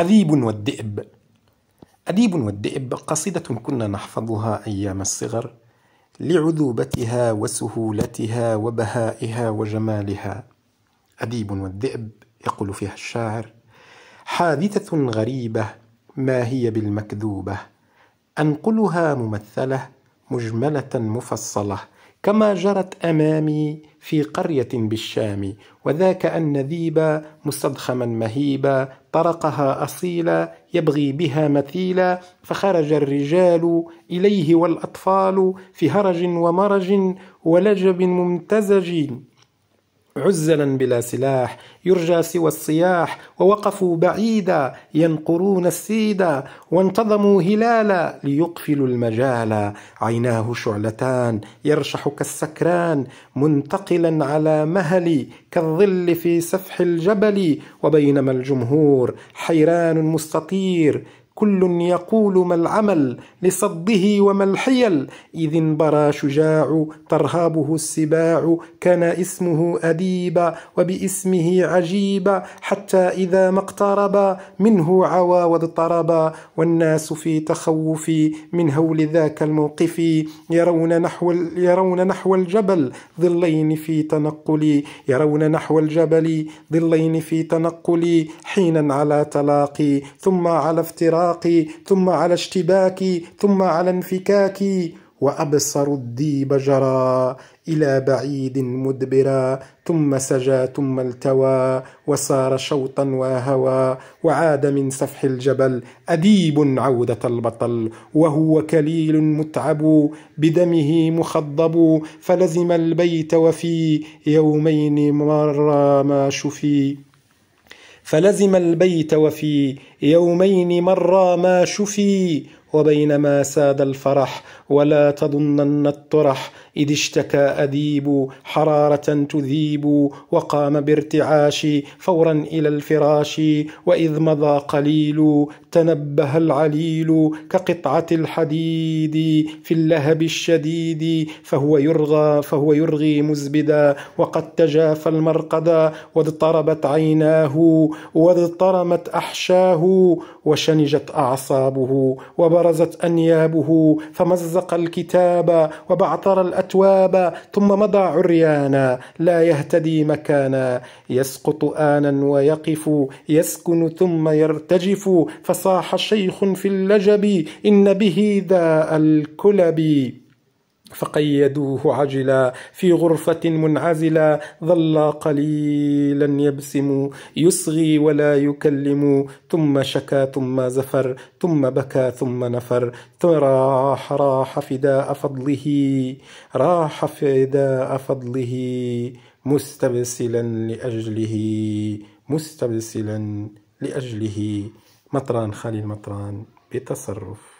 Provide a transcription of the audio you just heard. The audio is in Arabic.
أديب والذئب أديب والذئب قصيدة كنا نحفظها أيام الصغر لعذوبتها وسهولتها وبهائها وجمالها أديب والذئب يقول فيها الشاعر حادثة غريبة ما هي بالمكذوبة أنقلها ممثلة مجملة مفصلة كما جرت أمامي في قرية بالشام وذاك النذيب مستضخما مهيبا طرقها أصيلا يبغي بها مثيلا فخرج الرجال إليه والأطفال في هرج ومرج ولجب ممتزج عزلا بلا سلاح يرجى سوى الصياح ووقفوا بعيدا ينقرون السيدا وانتظموا هلالا ليقفلوا المجالا عيناه شعلتان يرشح كالسكران منتقلا على مهل كالظل في سفح الجبل وبينما الجمهور حيران مستطير كل يقول ما العمل لصده وما الحيل إذ انبرى شجاع ترهابه السباع كان اسمه أديبا وباسمه عجيبا حتى إذا ما اقتربا منه عوى واضطربا والناس في تخوف من هول ذاك الموقف يرون نحو يرون نحو الجبل ظلين في تنقل يرون نحو الجبل ظلين في تنقل حينا على تلاقي ثم على افتراق الفراق ثم على اشتباك ثم على انفكاك وأبصر الديب جرى إلى بعيد مدبرا ثم سجى ثم التوى وصار شوطا وهوى وعاد من سفح الجبل أديب عودة البطل وهو كليل متعب بدمه مخضب فلزم البيت وفي يومين مر ما شفي فلزم البيت وفي يومين مرا ما شفي وبينما ساد الفرح ولا تظنن الطرح إذ اشتكى أديب حرارة تذيب وقام بارتعاش فورا إلى الفراش وإذ مضى قليل تنبه العليل كقطعة الحديد في اللهب الشديد فهو يرغى فهو يرغي مزبدا وقد تجافى المرقدا واضطربت عيناه واضطرمت أحشاه وشنجت أعصابه وب وبرزت أنيابه فمزق الكتاب وبعثر الأتواب ثم مضى عريانا لا يهتدي مكانا يسقط آنا ويقف يسكن ثم يرتجف فصاح شيخ في اللجب إن به ذا الكلب فقيدوه عجلا في غرفة منعزلة ظل قليلا يبسم يصغي ولا يكلم ثم شكا ثم زفر ثم بكى ثم نفر راح راح فداء فضله راح فداء فضله مستبسلا لأجله مستبسلا لأجله مطران خالي المطران بتصرف